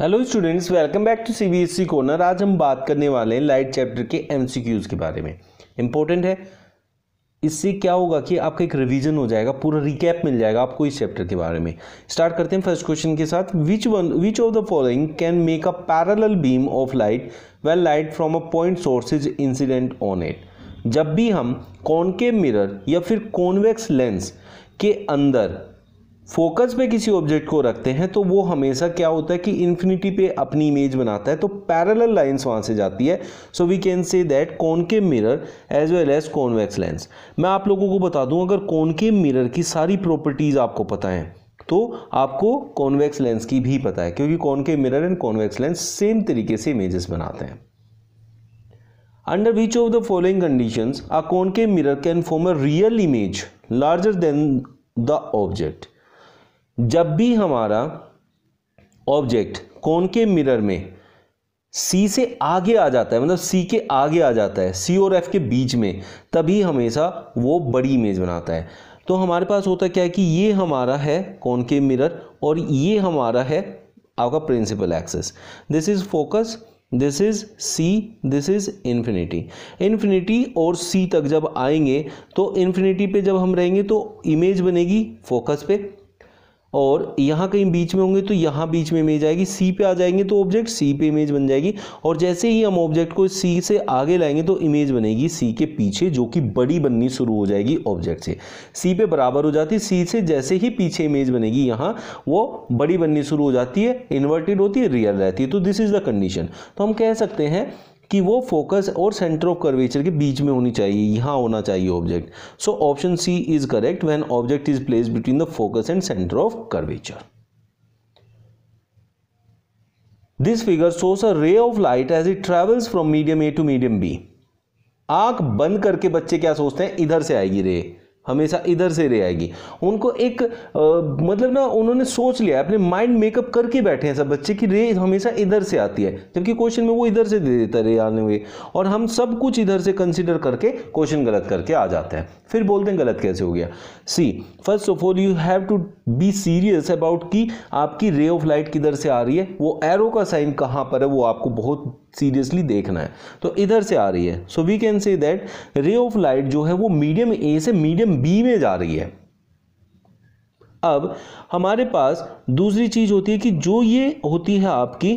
Hello students welcome back to C E corner आज हम बात करने वाले हैं लाइट चैप्टर के एम के बारे में इंपॉर्टेंट है इससे क्या होगा कि आपका एक रिवीजन हो जाएगा पूरा रिकैप मिल जाएगा आपको इस चैप्टर के बारे में स्टार्ट करते हैं फर्स्ट क्वेश्चन के साथ which one which of the following can make a parallel beam of light well light from a point source is incident on it जब भी हम कॉनकेव मिरर या फिर कॉन्वेक्स लेंस के अंदर फोकस पे किसी ऑब्जेक्ट को रखते हैं तो वो हमेशा क्या होता है कि इन्फिनिटी पे अपनी इमेज बनाता है तो पैरेलल लाइंस वहाँ से जाती है so we can say that के mirror as well as convex lens मैं आप लोगों को बता दूं अगर कौन के मिरर की सारी प्रॉपर्टीज़ आपको पता है तो आपको कॉन्वेक्स लेंस की भी पता है क्योंकि concave mirror and convex lens same तरीके से इमेजेस बनाते हैं under which of the following conditions a concave mirror can form a real image larger than the object जब भी हमारा ऑब्जेक्ट कौन के मिरर में सी से आगे आ जाता है मतलब सी के आगे आ जाता है सी और एफ के बीच में तभी हमेशा वो बड़ी इमेज बनाता है तो हमारे पास होता क्या है कि ये हमारा है कौन के मिरर और ये हमारा है आपका principal axis this is focus this is C this is infinity infinity और सी तक जब आएंगे तो इन्फिनिटी पे जब हम रहेंगे तो इमेज बनेगी फोकस पे और यहाँ कहीं बीच में होंगे तो यहाँ बीच में इमेज आएगी सी पे आ जाएंगे तो ऑब्जेक्ट सी पे इमेज बन जाएगी और जैसे ही हम ऑब्जेक्ट को सी से आगे लाएंगे तो इमेज बनेगी सी के पीछे जो कि बड़ी बननी शुरू हो जाएगी ऑब्जेक्ट से सी पे बराबर हो जाती है सी से जैसे ही पीछे इमेज बनेगी यहाँ वो बड़ी बननी शुरू हो जाती है इन्वर्टेड होती है रियल रहती है तो दिस इज़ द कंडीशन तो हम कह सकते हैं कि वो फोकस और सेंटर ऑफ कर्वेचर के बीच में होनी चाहिए यहाँ होना चाहिए object so option C is correct when object is place between the focus and centre of curvature this figure shows a ray of light as it travels from medium A to medium B आंख बंद करके बच्चे क्या सोचते हैं इधर से आएगी रे हमेशा इधर से आएगी उनको एक आ, मतलब ना उन्होंने सोच लिया अपने माइंड मेकअप करके बैठे हैं सब बच्चे की रे हमेशा इधर से आती है जबकि क्वेश्चन में वो इधर से दे देता रे आने हुए और हम सब कुछ इधर से कंसिडर करके क्वेश्चन गलत करके आ जाते हैं फिर बोलते हैं गलत कैसे हो गया C first of all you have to be serious about कि आपकी रे ऑफ लाइट किधर से आ रही है वो एरो का साइन कहाँ पर है वो आपको बहुत सीरियसली देखना है तो इधर से आ रही है so we can say that ray of light जो है वो मीडियम ए से मीडियम बी में जा रही है अब हमारे पास दूसरी चीज़ होती है कि जो ये होती है आपकी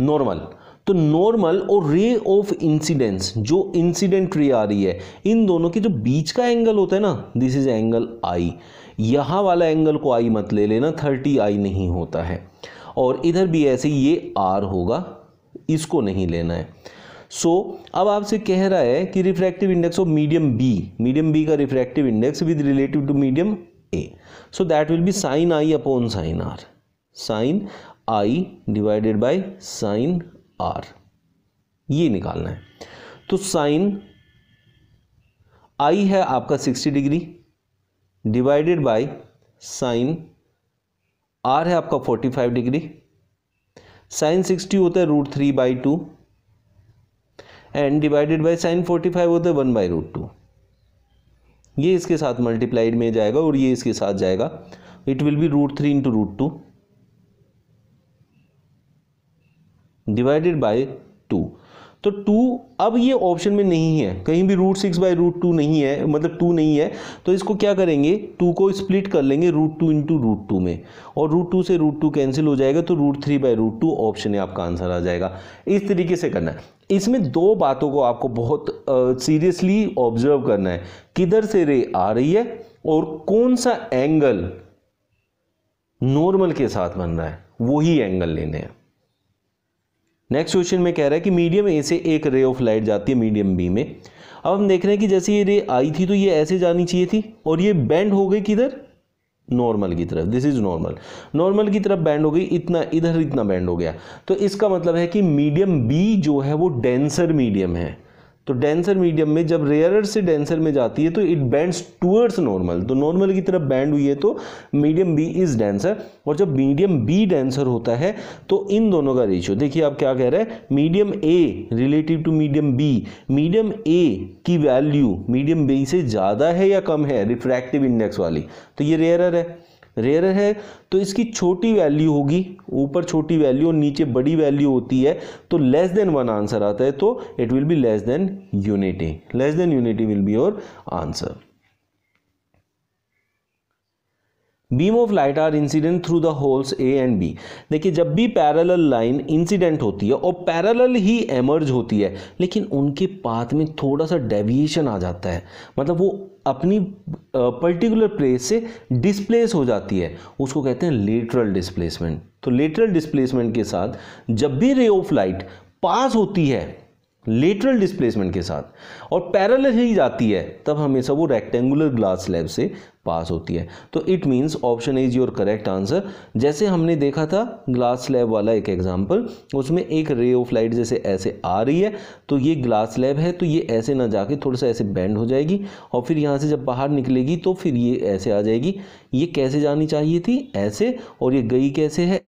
नॉर्मल तो नॉर्मल और रे ऑफ इंसिडेंस जो इंसिडेंट रे आ रही है इन दोनों के जो बीच का एंगल होता है ना दिस इज एंगल आई यहां वाला एंगल को आई मत ले लेना थर्टी आई नहीं होता है और इधर भी ऐसे ये आर होगा इसको नहीं लेना है सो so, अब आपसे कह रहा है कि refractive index of medium B medium B का refractive index with relative to medium A so that will be sin i upon sin r sin i divided by sin r ये निकालना है तो साइन आई है आपका sixty degree divided by sin r है आपका forty five degree sin sixty होता है root three by two and divided by sin forty five होता है वन बाई रूट टू ये इसके साथ मल्टीप्लाइड में जाएगा और ये इसके साथ जाएगा it will be root three into root two divided by तो टू अब ये ऑप्शन में नहीं है कहीं भी root six by root two नहीं है मतलब टू नहीं है तो इसको क्या करेंगे टू को स्प्लिट कर लेंगे root two into root two में और रूट टू से रूट टू कैंसिल हो जाएगा तो root three by root two option है आपका आंसर आ जाएगा इस तरीके से करना है इसमें दो बातों को आपको बहुत सीरियसली ऑब्जर्व करना है किधर से रे आ रही है और कौन सा एंगल नॉर्मल के साथ बन रहा है वही एंगल लेने हैं नेक्स्ट क्वेश्चन में कह रहा है कि मीडियम ए से एक रे ऑफ लाइट जाती है मीडियम बी में अब हम देख रहे हैं कि जैसे ये रे आई थी तो ये ऐसे जानी चाहिए थी और ये बैंड हो गई किधर नॉर्मल की तरफ दिस इज नॉर्मल नॉर्मल की तरफ बैंड हो गई इतना इधर इतना बैंड हो गया तो इसका मतलब है कि मीडियम बी जो है वो डेंसर मीडियम है तो डेंसर मीडियम में जब रेयरर से डेंसर में जाती है तो इट बैंड्स टूअर्ड्स नॉर्मल तो नॉर्मल की तरफ बैंड हुई है तो मीडियम बी इज़ डेंसर और जब मीडियम बी डेंसर होता है तो इन दोनों का रेशियो देखिए आप क्या कह रहे हैं medium A relative to medium B medium A की वैल्यू मीडियम बी से ज़्यादा है या कम है रिफ्रैक्टिव इंडेक्स वाली तो ये रेयरर है रेयर है तो इसकी छोटी वैल्यू होगी ऊपर छोटी वैल्यू और नीचे बड़ी वैल्यू होती है तो लेस देन वन आंसर आता है तो it will be less than unity less than unity will be your answer beam of light are incident through the holes A and B देखिए जब भी पैरल लाइन इंसिडेंट होती है और parallel ही emerge होती है लेकिन उनके पाथ में थोड़ा सा डेविएशन आ जाता है मतलब वो अपनी पर्टिकुलर प्लेस से डिस्प्लेस हो जाती है उसको कहते हैं लेटरल डिस्प्लेसमेंट तो लेटरल डिस्प्लेसमेंट के साथ जब भी रे ऑफ लाइट पास होती है लेटरल डिस्प्लेसमेंट के साथ और पैरल ही जाती है तब हमेशा वो रेक्टेंगुलर ग्लास स्लैब से पास होती है तो it means option is your correct answer जैसे हमने देखा था ग्लास स्लैब वाला एक एग्जाम्पल उसमें एक रे ऑफ लाइट जैसे ऐसे आ रही है तो ये ग्लास स्लैब है तो ये ऐसे ना जाके थोड़ा सा ऐसे बैंड हो जाएगी और फिर यहाँ से जब बाहर निकलेगी तो फिर ये ऐसे आ जाएगी ये कैसे जानी चाहिए थी ऐसे और ये गई कैसे है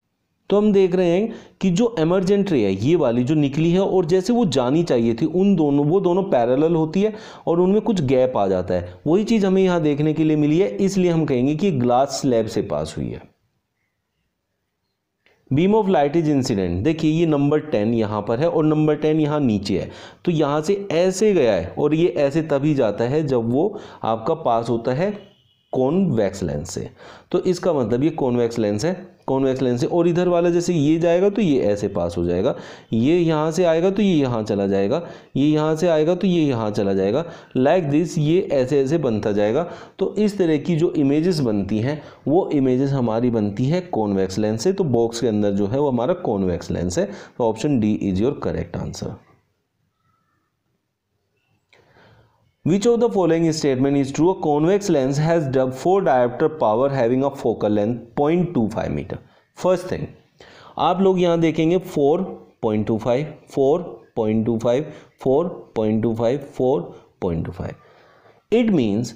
तो हम देख रहे हैं कि जो एमरजेंट रे है ये वाली जो निकली है और जैसे वो जानी चाहिए थी उन दोनों वो दोनों पैरेलल होती है और उनमें कुछ गैप आ जाता है वही चीज़ हमें यहाँ देखने के लिए मिली है इसलिए हम कहेंगे कि ग्लास स्लैब से पास हुई है beam of light is incident देखिए ये नंबर टेन यहाँ पर है और नंबर टेन यहाँ नीचे है तो यहाँ से ऐसे गया है और ये ऐसे तभी जाता है जब वो आपका पास होता है कॉनवैक्स लेंस से तो इसका मतलब ये कॉनवैक्स लेंस है कॉनवैक्स लेंस से और इधर वाला जैसे ये जाएगा तो ये ऐसे पास हो जाएगा ये यहाँ से आएगा तो ये यहाँ चला जाएगा ये यहाँ से आएगा तो ये यहाँ चला जाएगा लाइक दिस ये ऐसे ऐसे बनता जाएगा तो इस तरह की जो इमेजेस बनती हैं वो इमेजेस हमारी बनती है कॉनवैक्स लेंस से तो बॉक्स के अंदर जो है वो हमारा कॉनवैक्स लेंस है तो option D is your correct answer Which of the following statement is true? A convex lens has dub four diopter power having a focal length 0.25 meter. First thing, आप लोग यहाँ देखेंगे 4.25, 4.25, 4.25, 4.25. It means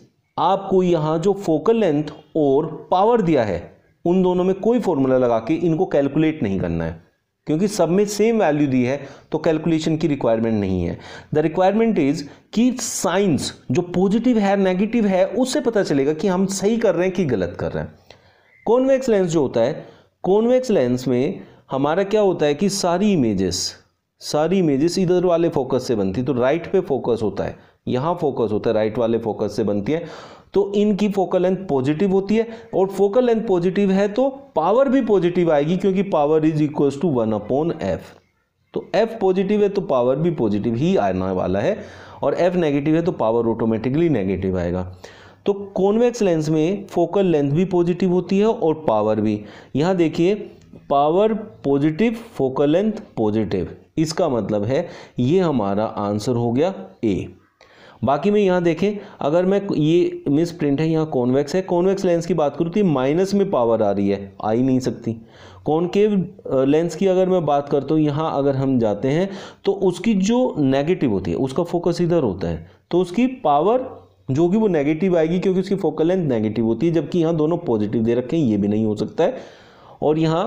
आपको यहाँ जो focal length और power दिया है उन दोनों में कोई फॉर्मूला लगा के इनको कैलकुलेट नहीं करना है क्योंकि सब में सेम वैल्यू दी है तो कैलकुलेशन की रिक्वायरमेंट नहीं है द रिक्वायरमेंट इज कि साइंस जो पॉजिटिव है नेगेटिव है उससे पता चलेगा कि हम सही कर रहे हैं कि गलत कर रहे हैं कॉन्वेक्स लेंस जो होता है कॉन्वेक्स लेंस में हमारा क्या होता है कि सारी इमेजेस सारी इमेजेस इधर वाले फोकस से बनती तो राइट पे फोकस होता है यहाँ फोकस होता है राइट वाले फोकस से बनती है तो इनकी फोकल लेंथ पॉजिटिव होती है और फोकल लेंथ पॉजिटिव है तो पावर भी पॉजिटिव आएगी क्योंकि power is equal to one upon F तो एफ पॉजिटिव है तो पावर भी पॉजिटिव ही आने वाला है और एफ नेगेटिव है तो पावर ऑटोमेटिकली नेगेटिव आएगा तो कॉन्वेक्स लेंस में फोकल लेंथ भी पॉजिटिव होती है और पावर भी यहाँ देखिए power positive focal length positive इसका मतलब है ये हमारा आंसर हो गया ए बाकी में यहाँ देखें अगर मैं ये मिस प्रिंट है यहाँ कॉन्वेक्स है कॉन्वेक्स लेंस की बात करूँ तो ये माइनस में पावर आ रही है आ ही नहीं सकती कॉनकेव लेंस की अगर मैं बात करता हूँ यहाँ अगर हम जाते हैं तो उसकी जो नेगेटिव होती है उसका फोकस इधर होता है तो उसकी पावर जो कि वो नेगेटिव आएगी क्योंकि उसकी फोकल लेंथ नेगेटिव होती है जबकि यहाँ दोनों पॉजिटिव दे रखे हैं ये भी नहीं हो सकता है और यहाँ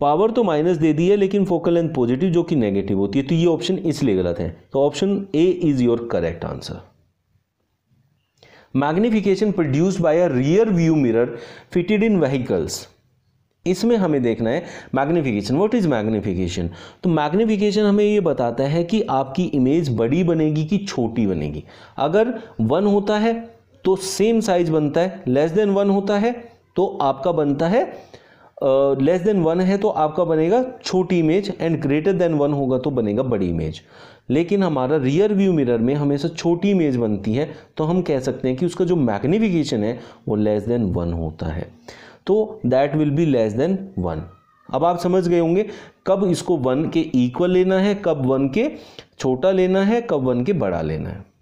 पावर तो माइनस दे दी है लेकिन फोकल लेंथ पॉजिटिव जो कि नेगेटिव होती है तो ये ऑप्शन इसलिए गलत है तो option A is your correct answer magnification produce by a rear view mirror fitted in vehicles इसमें हमें देखना है मैग्निफिकेशन व्हाट इज मैग्निफिकेशन तो मैग्निफिकेशन हमें ये बताता है कि आपकी इमेज बड़ी बनेगी कि छोटी बनेगी अगर वन होता है तो सेम साइज बनता है लेस देन वन होता है तो आपका बनता है लेस देन वन है तो आपका बनेगा छोटी image and greater than one होगा तो बनेगा बड़ी इमेज लेकिन हमारा रियर व्यू मिरर में हमेशा छोटी इमेज बनती है तो हम कह सकते हैं कि उसका जो मैग्निफिकेशन है वो लेस देन वन होता है तो that will be less than one अब आप समझ गए होंगे कब इसको वन के इक्वल लेना है कब वन के छोटा लेना है कब वन के बड़ा लेना है